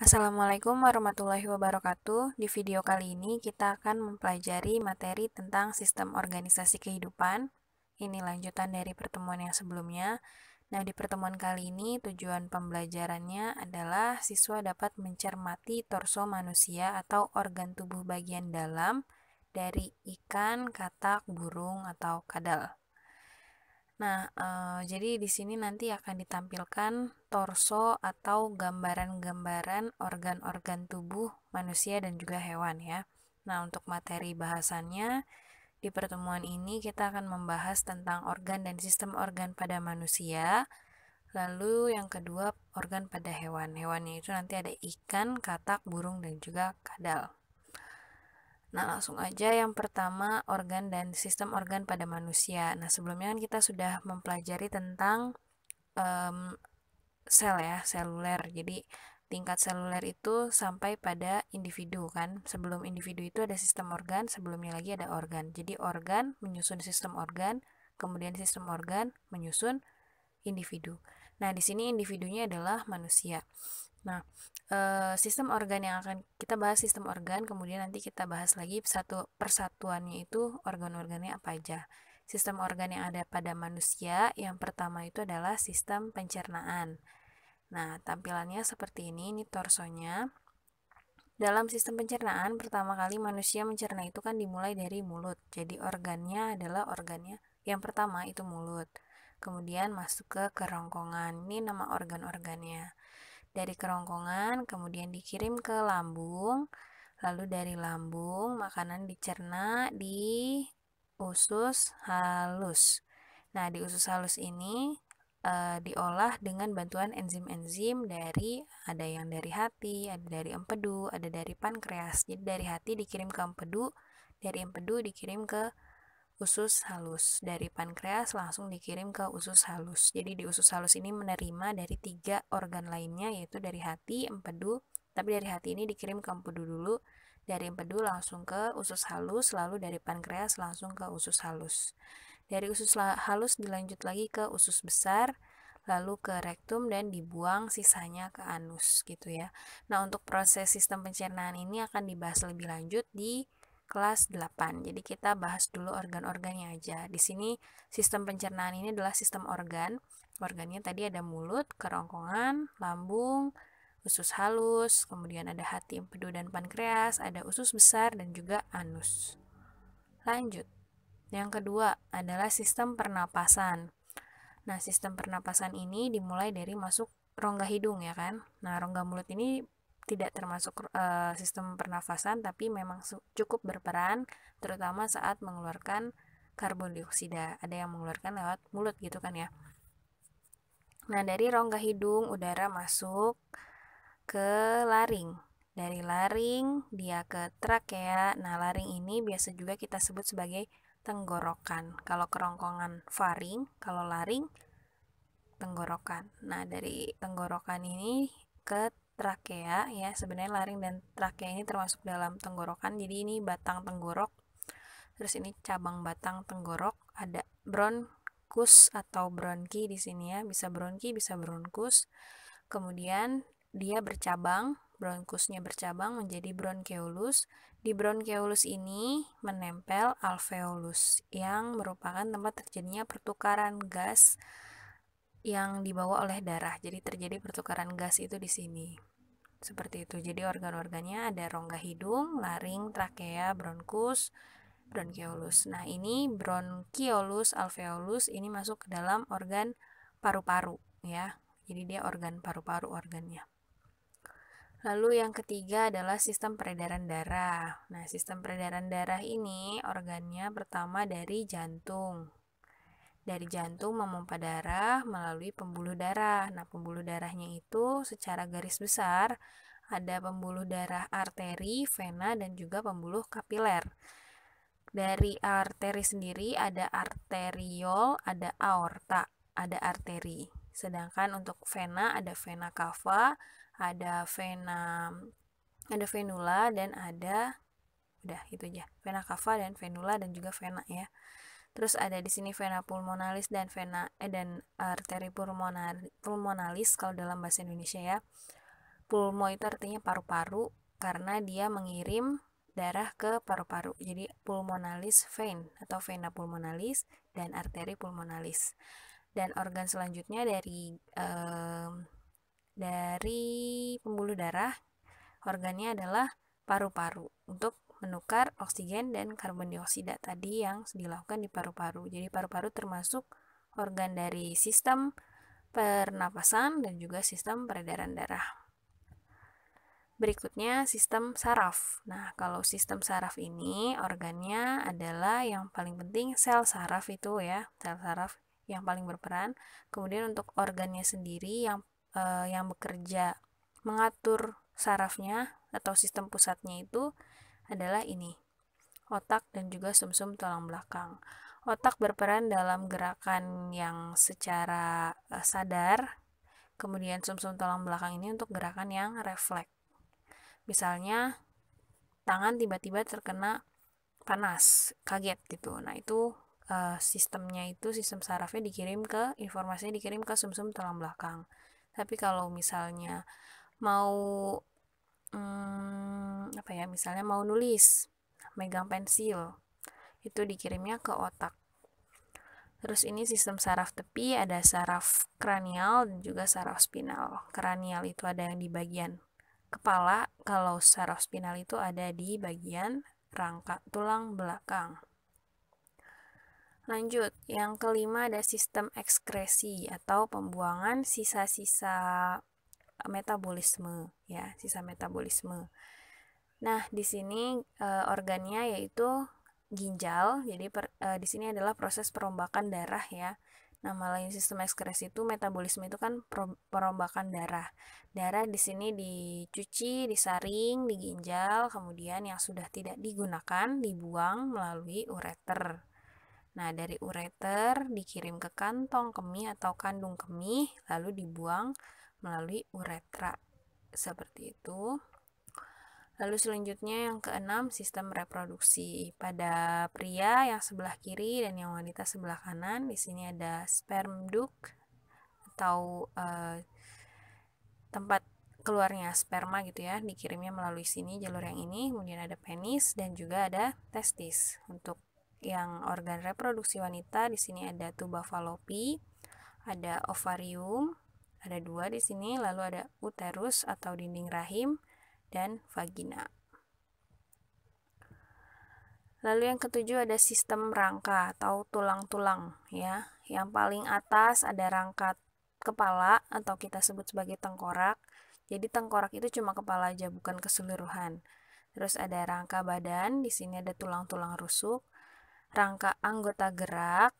Assalamualaikum warahmatullahi wabarakatuh. Di video kali ini kita akan mempelajari materi tentang sistem organisasi kehidupan. Ini lanjutan dari pertemuan yang sebelumnya. Nah, di pertemuan kali ini tujuan pembelajarannya adalah siswa dapat mencermati torso manusia atau organ tubuh bagian dalam dari ikan, katak, burung, atau kadal. Nah, e, jadi di sini nanti akan ditampilkan torso atau gambaran-gambaran organ-organ tubuh manusia dan juga hewan ya. Nah, untuk materi bahasannya di pertemuan ini kita akan membahas tentang organ dan sistem organ pada manusia. Lalu yang kedua, organ pada hewan. Hewannya itu nanti ada ikan, katak, burung dan juga kadal. Nah, langsung aja yang pertama organ dan sistem organ pada manusia. Nah, sebelumnya kan kita sudah mempelajari tentang um, sel ya, seluler. Jadi tingkat seluler itu sampai pada individu kan. Sebelum individu itu ada sistem organ, sebelumnya lagi ada organ. Jadi organ menyusun sistem organ, kemudian sistem organ menyusun individu. Nah, di sini individunya adalah manusia. Nah, e, sistem organ yang akan kita bahas sistem organ, kemudian nanti kita bahas lagi satu persatuannya itu organ-organnya apa aja. Sistem organ yang ada pada manusia yang pertama itu adalah sistem pencernaan. Nah, tampilannya seperti ini, ini torsonya. Dalam sistem pencernaan, pertama kali manusia mencerna itu kan dimulai dari mulut. Jadi organnya adalah organnya yang pertama itu mulut. Kemudian masuk ke kerongkongan. Ini nama organ-organnya dari kerongkongan kemudian dikirim ke lambung lalu dari lambung makanan dicerna di usus halus nah di usus halus ini e, diolah dengan bantuan enzim-enzim dari ada yang dari hati ada dari empedu ada dari pankreas jadi dari hati dikirim ke empedu dari empedu dikirim ke usus halus dari pankreas langsung dikirim ke usus halus. Jadi di usus halus ini menerima dari tiga organ lainnya yaitu dari hati, empedu, tapi dari hati ini dikirim ke empedu dulu, dari empedu langsung ke usus halus, lalu dari pankreas langsung ke usus halus. Dari usus halus dilanjut lagi ke usus besar, lalu ke rektum dan dibuang sisanya ke anus gitu ya. Nah, untuk proses sistem pencernaan ini akan dibahas lebih lanjut di kelas 8. Jadi kita bahas dulu organ-organnya aja. Di sini sistem pencernaan ini adalah sistem organ. Organnya tadi ada mulut, kerongkongan, lambung, usus halus, kemudian ada hati empedu dan pankreas, ada usus besar dan juga anus. Lanjut. Yang kedua adalah sistem pernapasan. Nah, sistem pernapasan ini dimulai dari masuk rongga hidung ya kan. Nah, rongga mulut ini tidak termasuk uh, sistem pernafasan tapi memang cukup berperan terutama saat mengeluarkan karbon dioksida. Ada yang mengeluarkan lewat mulut gitu kan ya. Nah, dari rongga hidung udara masuk ke laring. Dari laring dia ke trakea. Ya. Nah, laring ini biasa juga kita sebut sebagai tenggorokan. Kalau kerongkongan faring, kalau laring tenggorokan. Nah, dari tenggorokan ini ke trakea ya sebenarnya laring dan trakea ini termasuk dalam tenggorokan jadi ini batang tenggorok terus ini cabang batang tenggorok ada bronkus atau bronki di sini ya bisa bronki bisa bronkus kemudian dia bercabang bronkusnya bercabang menjadi bronkeolus di bronkeolus ini menempel alveolus yang merupakan tempat terjadinya pertukaran gas yang dibawa oleh darah jadi terjadi pertukaran gas itu di sini seperti itu. Jadi organ-organnya ada rongga hidung, laring, trakea, bronkus, bronkiolus. Nah, ini bronkiolus alveolus ini masuk ke dalam organ paru-paru ya. Jadi dia organ paru-paru organnya. Lalu yang ketiga adalah sistem peredaran darah. Nah, sistem peredaran darah ini organnya pertama dari jantung dari jantung memompa darah melalui pembuluh darah. Nah, pembuluh darahnya itu secara garis besar ada pembuluh darah arteri, vena, dan juga pembuluh kapiler. Dari arteri sendiri ada arteriol, ada aorta, ada arteri. Sedangkan untuk vena ada vena cava, ada vena ada venula dan ada udah itu aja. Vena cava dan venula dan juga vena ya. Terus ada di sini vena pulmonalis dan vena eh, dan arteri pulmonar, pulmonalis kalau dalam bahasa Indonesia ya. Pulmo itu artinya paru-paru karena dia mengirim darah ke paru-paru. Jadi pulmonalis vein atau vena pulmonalis dan arteri pulmonalis. Dan organ selanjutnya dari eh, dari pembuluh darah organnya adalah paru-paru untuk menukar oksigen dan karbon dioksida tadi yang dilakukan di paru-paru. Jadi paru-paru termasuk organ dari sistem pernapasan dan juga sistem peredaran darah. Berikutnya sistem saraf. Nah, kalau sistem saraf ini organnya adalah yang paling penting sel saraf itu ya, sel saraf yang paling berperan. Kemudian untuk organnya sendiri yang eh, yang bekerja mengatur sarafnya atau sistem pusatnya itu adalah ini, otak dan juga sumsum -sum tulang belakang. Otak berperan dalam gerakan yang secara e, sadar, kemudian sumsum -sum tulang belakang ini untuk gerakan yang refleks. Misalnya, tangan tiba-tiba terkena panas, kaget gitu. Nah, itu e, sistemnya itu sistem sarafnya dikirim ke informasinya dikirim ke sumsum -sum tulang belakang. Tapi kalau misalnya mau hmm, apa ya misalnya mau nulis megang pensil itu dikirimnya ke otak terus ini sistem saraf tepi ada saraf kranial dan juga saraf spinal kranial itu ada yang di bagian kepala kalau saraf spinal itu ada di bagian rangka tulang belakang Lanjut, yang kelima ada sistem ekskresi atau pembuangan sisa-sisa metabolisme ya sisa metabolisme nah di sini e, organnya yaitu ginjal jadi e, di sini adalah proses perombakan darah ya nama lain sistem ekskresi itu metabolisme itu kan perombakan darah darah di sini dicuci disaring di ginjal kemudian yang sudah tidak digunakan dibuang melalui ureter Nah, dari ureter dikirim ke kantong kemih atau kandung kemih, lalu dibuang melalui uretra. Seperti itu. Lalu selanjutnya yang keenam sistem reproduksi pada pria yang sebelah kiri dan yang wanita sebelah kanan. Di sini ada sperm duct atau eh, tempat keluarnya sperma gitu ya dikirimnya melalui sini jalur yang ini kemudian ada penis dan juga ada testis untuk yang organ reproduksi wanita di sini ada tuba falopi ada ovarium ada dua di sini, lalu ada uterus atau dinding rahim dan vagina. Lalu yang ketujuh ada sistem rangka atau tulang-tulang ya. Yang paling atas ada rangka kepala atau kita sebut sebagai tengkorak. Jadi tengkorak itu cuma kepala aja bukan keseluruhan. Terus ada rangka badan, di sini ada tulang-tulang rusuk. Rangka anggota gerak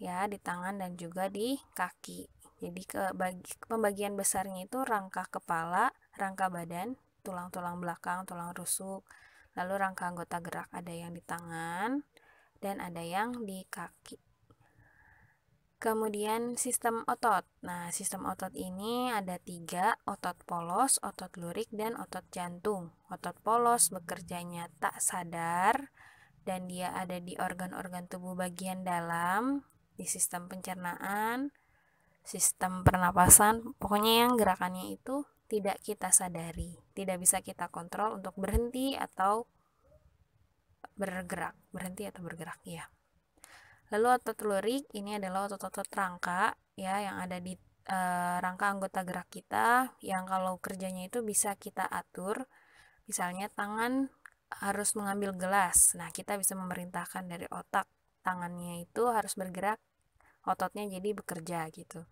ya di tangan dan juga di kaki. Jadi ke bagi, pembagian besarnya itu rangka kepala, rangka badan, tulang-tulang belakang, tulang rusuk, lalu rangka anggota gerak ada yang di tangan dan ada yang di kaki. Kemudian sistem otot. Nah, sistem otot ini ada tiga, otot polos, otot lurik, dan otot jantung. Otot polos bekerjanya tak sadar, dan dia ada di organ-organ tubuh bagian dalam, di sistem pencernaan, sistem pernapasan, pokoknya yang gerakannya itu tidak kita sadari, tidak bisa kita kontrol untuk berhenti atau bergerak, berhenti atau bergerak ya. Lalu otot lurik ini adalah otot-otot rangka ya yang ada di e, rangka anggota gerak kita yang kalau kerjanya itu bisa kita atur. Misalnya tangan harus mengambil gelas. Nah, kita bisa memerintahkan dari otak tangannya itu harus bergerak ototnya jadi bekerja gitu.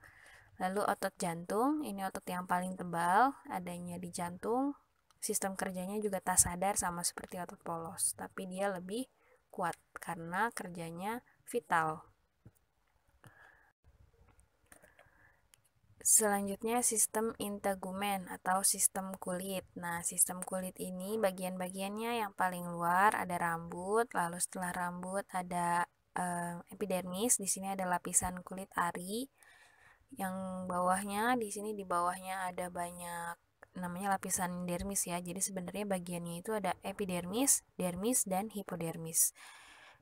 Lalu otot jantung, ini otot yang paling tebal, adanya di jantung. Sistem kerjanya juga tak sadar sama seperti otot polos, tapi dia lebih kuat karena kerjanya vital. Selanjutnya sistem integumen atau sistem kulit. Nah, sistem kulit ini bagian-bagiannya yang paling luar ada rambut, lalu setelah rambut ada uh, epidermis. Di sini ada lapisan kulit ari. Yang bawahnya di sini di bawahnya ada banyak namanya lapisan dermis ya. Jadi sebenarnya bagiannya itu ada epidermis, dermis dan hipodermis.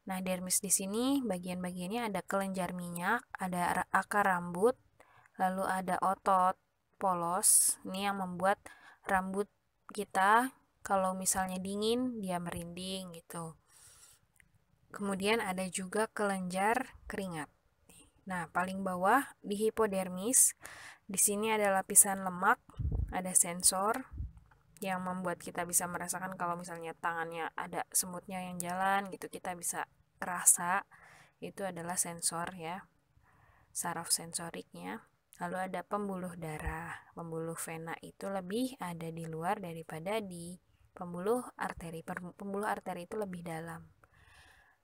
Nah, dermis di sini bagian-bagiannya ada kelenjar minyak, ada akar rambut, lalu ada otot polos. Ini yang membuat rambut kita kalau misalnya dingin dia merinding gitu. Kemudian ada juga kelenjar keringat. Nah, paling bawah di hipodermis, di sini ada lapisan lemak, ada sensor yang membuat kita bisa merasakan kalau misalnya tangannya ada semutnya yang jalan gitu, kita bisa rasa itu adalah sensor ya. Saraf sensoriknya. Lalu ada pembuluh darah. Pembuluh vena itu lebih ada di luar daripada di pembuluh arteri. Pembuluh arteri itu lebih dalam.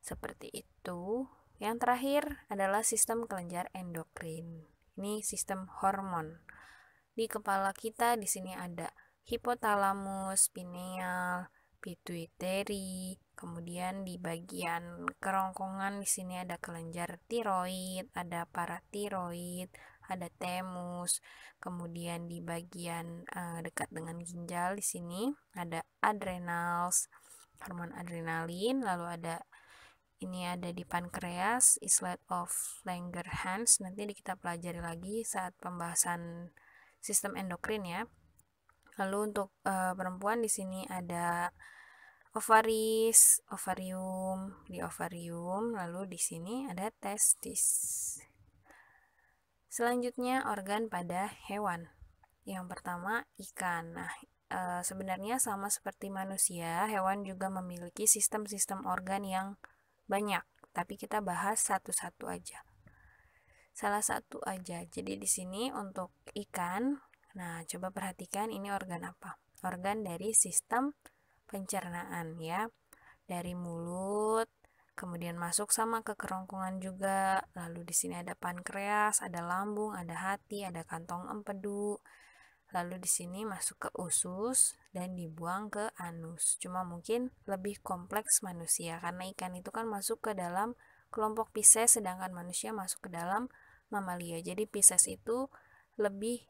Seperti itu. Yang terakhir adalah sistem kelenjar endokrin. Ini sistem hormon. Di kepala kita di sini ada hipotalamus, pineal, pituitary, kemudian di bagian kerongkongan di sini ada kelenjar tiroid, ada paratiroid, ada temus, kemudian di bagian uh, dekat dengan ginjal di sini ada adrenals, hormon adrenalin, lalu ada ini ada di pankreas, islet of Langerhans. Nanti kita pelajari lagi saat pembahasan sistem endokrin ya. Lalu untuk e, perempuan di sini ada ovaris, ovarium, di ovarium, lalu di sini ada testis. Selanjutnya organ pada hewan. Yang pertama ikan. Nah, e, sebenarnya sama seperti manusia, hewan juga memiliki sistem-sistem organ yang banyak, tapi kita bahas satu-satu aja. Salah satu aja. Jadi di sini untuk ikan, nah coba perhatikan ini organ apa? Organ dari sistem pencernaan ya. Dari mulut, kemudian masuk sama ke kerongkongan juga. Lalu di sini ada pankreas, ada lambung, ada hati, ada kantong empedu, lalu di sini masuk ke usus dan dibuang ke anus. Cuma mungkin lebih kompleks manusia karena ikan itu kan masuk ke dalam kelompok Pisces sedangkan manusia masuk ke dalam mamalia. Jadi Pisces itu lebih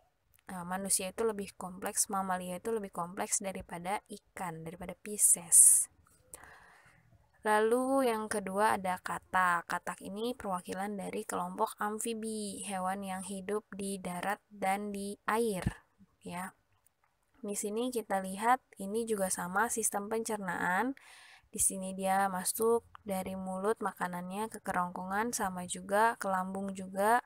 uh, manusia itu lebih kompleks, mamalia itu lebih kompleks daripada ikan, daripada Pisces. Lalu yang kedua ada katak. Katak ini perwakilan dari kelompok amfibi, hewan yang hidup di darat dan di air ya. Di sini kita lihat ini juga sama sistem pencernaan. Di sini dia masuk dari mulut makanannya ke kerongkongan sama juga ke lambung juga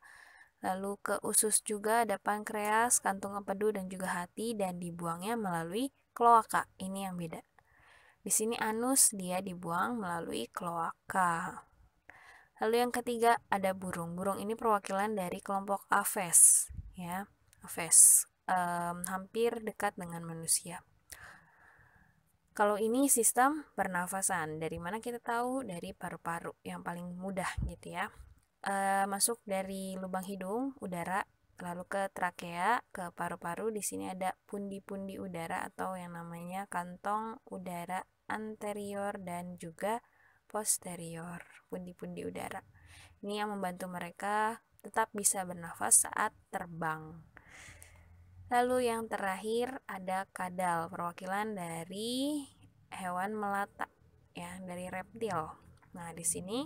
lalu ke usus juga ada pankreas, kantung empedu dan juga hati dan dibuangnya melalui kloaka. Ini yang beda. Di sini anus dia dibuang melalui kloaka. Lalu yang ketiga ada burung. Burung ini perwakilan dari kelompok aves, ya. Aves um, hampir dekat dengan manusia. Kalau ini sistem pernafasan, dari mana kita tahu? Dari paru-paru yang paling mudah gitu ya. E, masuk dari lubang hidung, udara, lalu ke trakea, ke paru-paru. Di sini ada pundi-pundi udara atau yang namanya kantong udara anterior dan juga posterior, pundi-pundi udara. Ini yang membantu mereka tetap bisa bernafas saat terbang. Lalu yang terakhir ada kadal, perwakilan dari hewan melata ya, dari reptil. Nah, di sini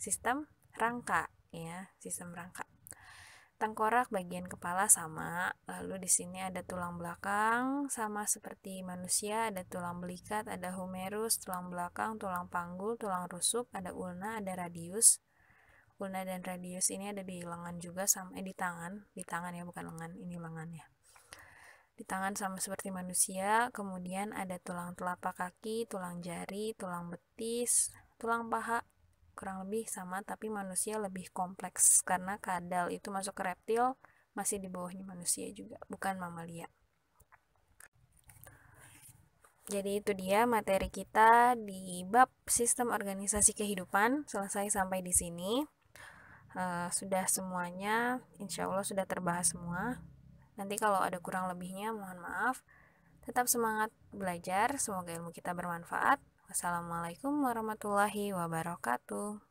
sistem rangka ya, sistem rangka. Tengkorak bagian kepala sama, lalu di sini ada tulang belakang sama seperti manusia, ada tulang belikat, ada humerus, tulang belakang, tulang panggul, tulang rusuk, ada ulna, ada radius, ulna dan radius ini ada di lengan juga sama eh di tangan di tangan ya bukan lengan ini lengan ya di tangan sama seperti manusia, kemudian ada tulang telapak kaki, tulang jari, tulang betis, tulang paha, kurang lebih sama tapi manusia lebih kompleks karena kadal itu masuk ke reptil masih di bawahnya manusia juga bukan mamalia jadi itu dia materi kita di bab sistem organisasi kehidupan selesai sampai di sini uh, sudah semuanya insya Allah sudah terbahas semua Nanti kalau ada kurang lebihnya mohon maaf. Tetap semangat belajar, semoga ilmu kita bermanfaat. Wassalamualaikum warahmatullahi wabarakatuh.